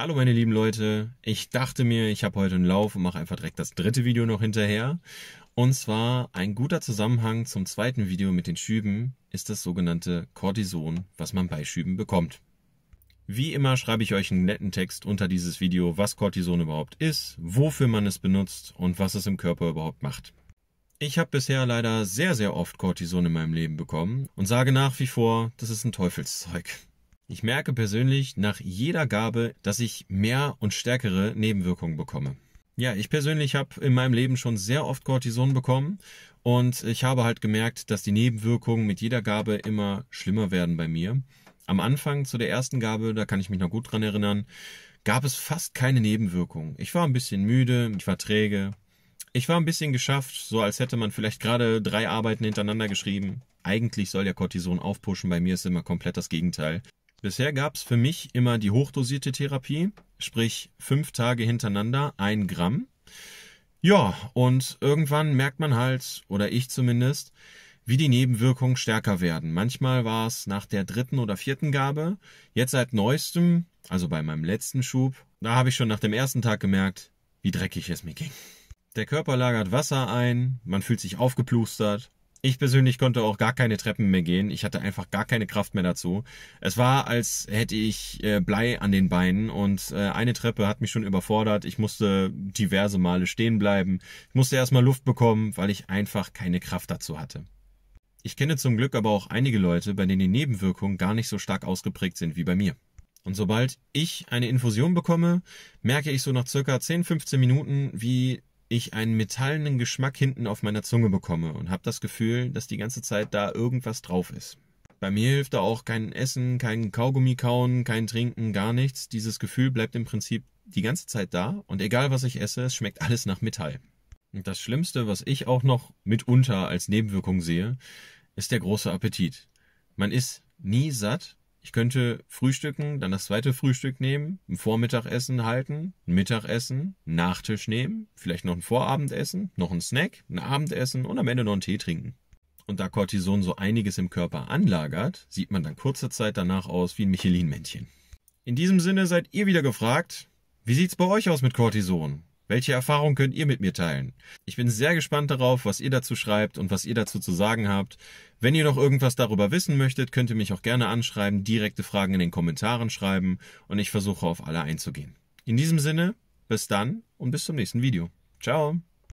Hallo meine lieben Leute, ich dachte mir, ich habe heute einen Lauf und mache einfach direkt das dritte Video noch hinterher. Und zwar ein guter Zusammenhang zum zweiten Video mit den Schüben ist das sogenannte Cortison, was man bei Schüben bekommt. Wie immer schreibe ich euch einen netten Text unter dieses Video, was Cortison überhaupt ist, wofür man es benutzt und was es im Körper überhaupt macht. Ich habe bisher leider sehr, sehr oft Cortison in meinem Leben bekommen und sage nach wie vor, das ist ein Teufelszeug. Ich merke persönlich nach jeder Gabe, dass ich mehr und stärkere Nebenwirkungen bekomme. Ja, ich persönlich habe in meinem Leben schon sehr oft Cortison bekommen und ich habe halt gemerkt, dass die Nebenwirkungen mit jeder Gabe immer schlimmer werden bei mir. Am Anfang zu der ersten Gabe, da kann ich mich noch gut dran erinnern, gab es fast keine Nebenwirkungen. Ich war ein bisschen müde, ich war träge. Ich war ein bisschen geschafft, so als hätte man vielleicht gerade drei Arbeiten hintereinander geschrieben. Eigentlich soll ja Cortison aufpushen, bei mir ist immer komplett das Gegenteil. Bisher gab es für mich immer die hochdosierte Therapie, sprich fünf Tage hintereinander ein Gramm. Ja, und irgendwann merkt man halt, oder ich zumindest, wie die Nebenwirkungen stärker werden. Manchmal war es nach der dritten oder vierten Gabe. Jetzt seit neuestem, also bei meinem letzten Schub, da habe ich schon nach dem ersten Tag gemerkt, wie dreckig es mir ging. Der Körper lagert Wasser ein, man fühlt sich aufgeplustert, ich persönlich konnte auch gar keine Treppen mehr gehen. Ich hatte einfach gar keine Kraft mehr dazu. Es war, als hätte ich äh, Blei an den Beinen und äh, eine Treppe hat mich schon überfordert. Ich musste diverse Male stehen bleiben. Ich musste erstmal Luft bekommen, weil ich einfach keine Kraft dazu hatte. Ich kenne zum Glück aber auch einige Leute, bei denen die Nebenwirkungen gar nicht so stark ausgeprägt sind wie bei mir. Und sobald ich eine Infusion bekomme, merke ich so nach circa 10, 15 Minuten, wie ich einen metallenen Geschmack hinten auf meiner Zunge bekomme und habe das Gefühl, dass die ganze Zeit da irgendwas drauf ist. Bei mir hilft da auch kein Essen, kein Kaugummi kauen, kein Trinken, gar nichts. Dieses Gefühl bleibt im Prinzip die ganze Zeit da und egal was ich esse, es schmeckt alles nach Metall. Und das Schlimmste, was ich auch noch mitunter als Nebenwirkung sehe, ist der große Appetit. Man ist nie satt ich könnte frühstücken, dann das zweite Frühstück nehmen, ein Vormittagessen halten, ein Mittagessen, einen Nachtisch nehmen, vielleicht noch ein Vorabendessen, noch ein Snack, ein Abendessen und am Ende noch einen Tee trinken. Und da Cortison so einiges im Körper anlagert, sieht man dann kurze Zeit danach aus wie ein Michelin-Männchen. In diesem Sinne seid ihr wieder gefragt, wie sieht's bei euch aus mit Cortison? Welche Erfahrung könnt ihr mit mir teilen? Ich bin sehr gespannt darauf, was ihr dazu schreibt und was ihr dazu zu sagen habt. Wenn ihr noch irgendwas darüber wissen möchtet, könnt ihr mich auch gerne anschreiben, direkte Fragen in den Kommentaren schreiben und ich versuche auf alle einzugehen. In diesem Sinne, bis dann und bis zum nächsten Video. Ciao!